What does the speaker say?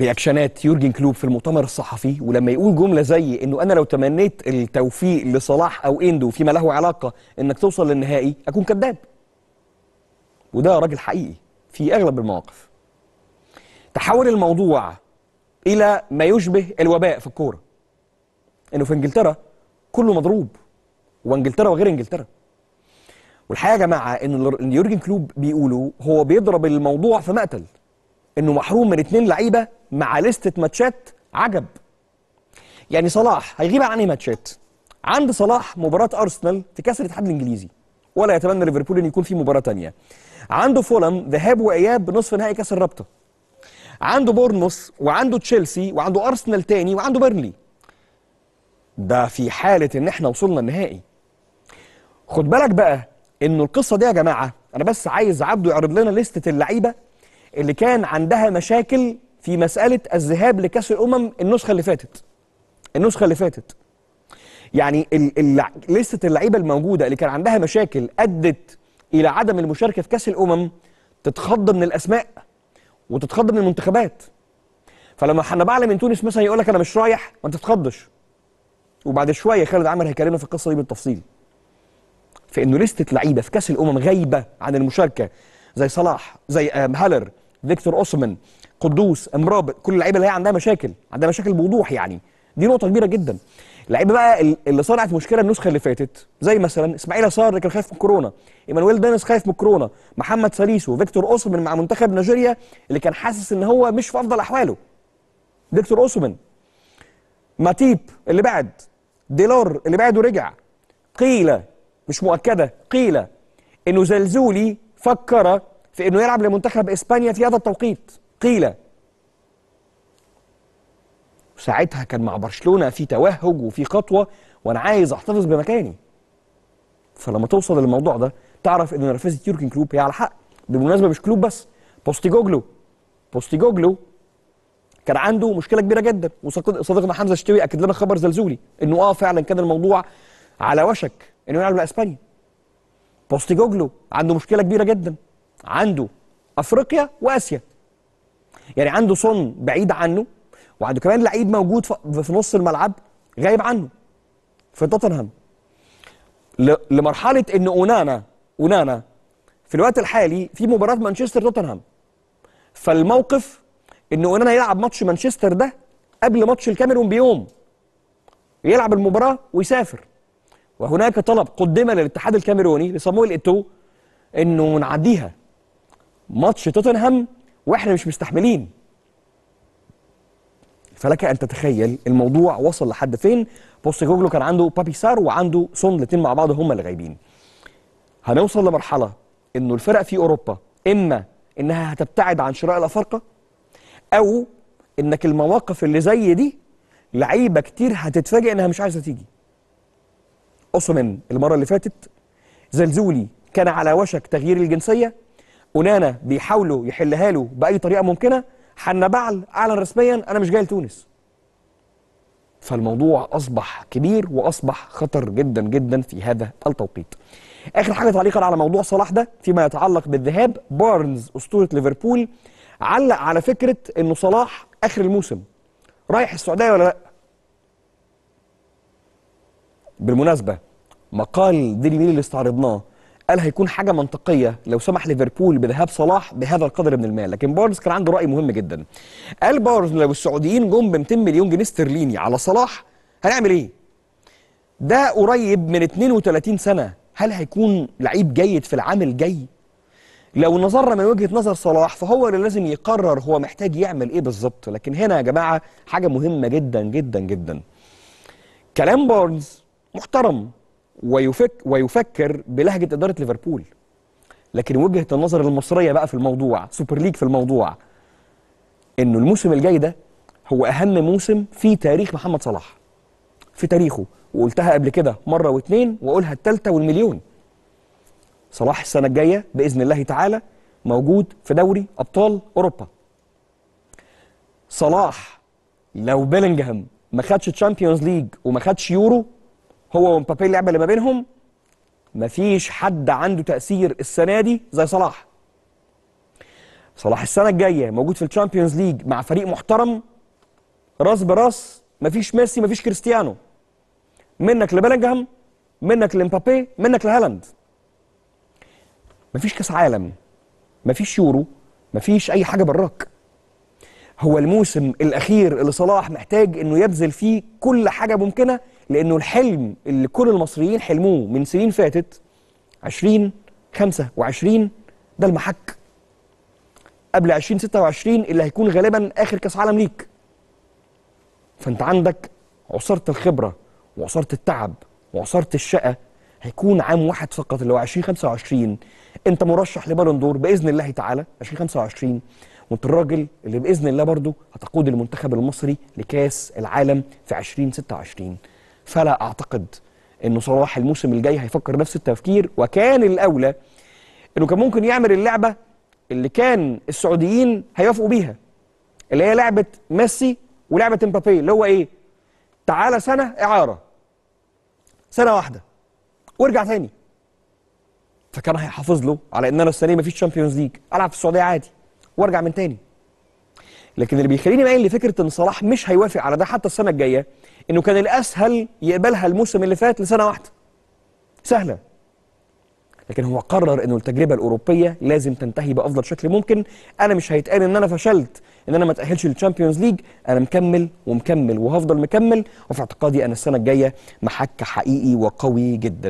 رياكشنات يورجن كلوب في المؤتمر الصحفي ولما يقول جمله زي انه انا لو تمنيت التوفيق لصلاح او اندو فيما له علاقه انك توصل للنهائي اكون كذاب وده راجل حقيقي في اغلب المواقف تحول الموضوع الى ما يشبه الوباء في الكوره انه في انجلترا كله مضروب وانجلترا وغير انجلترا والحقيقه يا جماعه ان يورجن كلوب بيقوله هو بيضرب الموضوع في مقتل انه محروم من اتنين لعيبه مع لستة ماتشات عجب يعني صلاح هيغيب عن اي ماتشات عند صلاح مباراه ارسنال في كاس الاتحاد الانجليزي ولا يتمنى ليفربول ان يكون في مباراه تانية عنده فولم ذهاب واياب نصف نهائي كاس الرابطه عنده بورنموث وعنده تشيلسي وعنده ارسنال تاني وعنده بيرنلي ده في حاله ان احنا وصلنا النهائي خد بالك بقى انه القصه دي يا جماعه انا بس عايز عبده يعرض لنا لستة اللعيبه اللي كان عندها مشاكل في مسألة الذهاب لكأس الأمم النسخة اللي فاتت النسخة اللي فاتت يعني لسة اللعيبة الموجودة اللي كان عندها مشاكل أدت إلى عدم المشاركة في كأس الأمم تتخض من الأسماء وتتخض من المنتخبات فلما حنا بعلم من تونس مثلا يقول لك أنا مش رايح ما تتخضش وبعد شوية خالد عمر هيكلمنا في القصة دي بالتفصيل فإنه لسة لعيبه في كاس الامم غايبه عن المشاركه زي صلاح زي آه، هالر فيكتور اوسمان قدوس امرابط كل اللعيبه اللي هي عندها مشاكل عندها مشاكل بوضوح يعني دي نقطه كبيره جدا اللعيبه بقى اللي صنعت مشكله النسخه اللي فاتت زي مثلا اسماعيل صار كان خايف من كورونا ايمانويل دانس خايف من كورونا محمد ساليسو فيكتور اوسمان مع منتخب نيجيريا اللي كان حاسس ان هو مش في افضل احواله فيكتور اوسمان ماتيب اللي بعد ديلور اللي بعد ورجع قيل مش مؤكده قيل انه زلزولي فكر في انه يلعب لمنتخب اسبانيا في هذا التوقيت قيل ساعتها كان مع برشلونه في توهج وفي خطوه وانا عايز احتفظ بمكاني فلما توصل للموضوع ده تعرف ان نرفزه يورجن كلوب هي على حق بالمناسبه مش كلوب بس بوستيجوجلو بوستيجوجلو كان عنده مشكله كبيره جدا وصديقنا حمزه الشتوي اكد لنا خبر زلزولي انه اه فعلا كان الموضوع على وشك انه يلعب لاسبانيا بوستيجوجلو عنده مشكله كبيره جدا عنده افريقيا واسيا يعني عنده سون بعيد عنه وعنده كمان لعيب موجود في نص الملعب غايب عنه في توتنهام لمرحله ان اونانا اونانا في الوقت الحالي في مباراه مانشستر توتنهام فالموقف ان اونانا يلعب ماتش مانشستر ده قبل ماتش الكاميرون بيوم يلعب المباراه ويسافر وهناك طلب قدم للاتحاد الكاميروني لصامويل اتو انه نعديها ماتش توتنهام واحنا مش مستحملين فلك ان تتخيل الموضوع وصل لحد فين جوجلو كان عنده بابي سار وعنده سون الاثنين مع بعض هم اللي غايبين هنوصل لمرحله انه الفرق في اوروبا اما انها هتبتعد عن شراء الافارقه او انك المواقف اللي زي دي لعيبه كتير هتتفاجئ انها مش عايزه تيجي اوسمن المره اللي فاتت زلزولي كان على وشك تغيير الجنسيه أونانا بيحاولوا يحلها له بأي طريقة ممكنة حنا بعل أعلن رسميا أنا مش جاي لتونس فالموضوع أصبح كبير وأصبح خطر جدا جدا في هذا التوقيت آخر حاجة تعليقا على موضوع صلاح ده فيما يتعلق بالذهاب بارنز أسطورة ليفربول علق على فكرة أنه صلاح آخر الموسم رايح السعودية ولا لأ بالمناسبة مقال ديلي ميل اللي استعرضناه قال هيكون حاجه منطقيه لو سمح ليفربول بذهاب صلاح بهذا القدر من المال لكن بارنز كان عنده راي مهم جدا قال بارنز لو السعوديين جم ب 200 مليون جنيه استرليني على صلاح هنعمل ايه ده قريب من 32 سنه هل هيكون لعيب جيد في العام الجاي لو نظرنا من وجهه نظر صلاح فهو اللي لازم يقرر هو محتاج يعمل ايه بالظبط لكن هنا يا جماعه حاجه مهمه جدا جدا جدا كلام بارنز محترم ويفك ويفكر بلهجه اداره ليفربول لكن وجهه النظر المصريه بقى في الموضوع سوبر ليج في الموضوع انه الموسم الجاي ده هو اهم موسم في تاريخ محمد صلاح في تاريخه وقلتها قبل كده مره واثنين واقولها الثالثه والمليون صلاح السنه الجايه باذن الله تعالى موجود في دوري ابطال اوروبا صلاح لو بيلينجهام ما خدش تشامبيونز ليج وما خدش يورو هو ومبابي اللعبه اللي ما بينهم مفيش حد عنده تاثير السنه دي زي صلاح صلاح السنه الجايه موجود في الشامبيونز ليج مع فريق محترم راس براس مفيش ميسي مفيش كريستيانو منك لبلنجهام منك لمبابي منك لهالاند مفيش كاس عالم مفيش يورو مفيش اي حاجه براك هو الموسم الاخير اللي صلاح محتاج انه يبذل فيه كل حاجه ممكنه لأنه الحلم اللي كل المصريين حلموه من سنين فاتت 20 25 ده المحك قبل 2026 اللي هيكون غالبا آخر كأس عالم ليك فأنت عندك عصارة الخبرة وعصارة التعب وعصارة الشقة هيكون عام واحد فقط اللي هو 2025 انت مرشح لبالون دور باذن الله تعالى 2025 وانت الراجل اللي باذن الله برضه هتقود المنتخب المصري لكاس العالم في 2026 فلا اعتقد انه صلاح الموسم الجاي هيفكر نفس التفكير وكان الاولى انه كان ممكن يعمل اللعبه اللي كان السعوديين هيوافقوا بيها اللي هي لعبه ميسي ولعبه امبابي اللي هو ايه تعالى سنه اعاره سنه واحده وارجع تاني فكان هيحافظ له على ان انا السنه دي فيش تشامبيونز ليج العب في السعوديه عادي وارجع من تاني لكن اللي بيخليني مايل لفكره ان صلاح مش هيوافق على ده حتى السنه الجايه انه كان الاسهل يقبلها الموسم اللي فات لسنه واحده سهله لكن هو قرر انه التجربه الاوروبيه لازم تنتهي بافضل شكل ممكن انا مش هيتقال ان انا فشلت ان انا ما اتاهلش للتشامبيونز ليج انا مكمل ومكمل وهفضل مكمل وفي اعتقادي ان السنه الجايه محك حقيقي وقوي جدا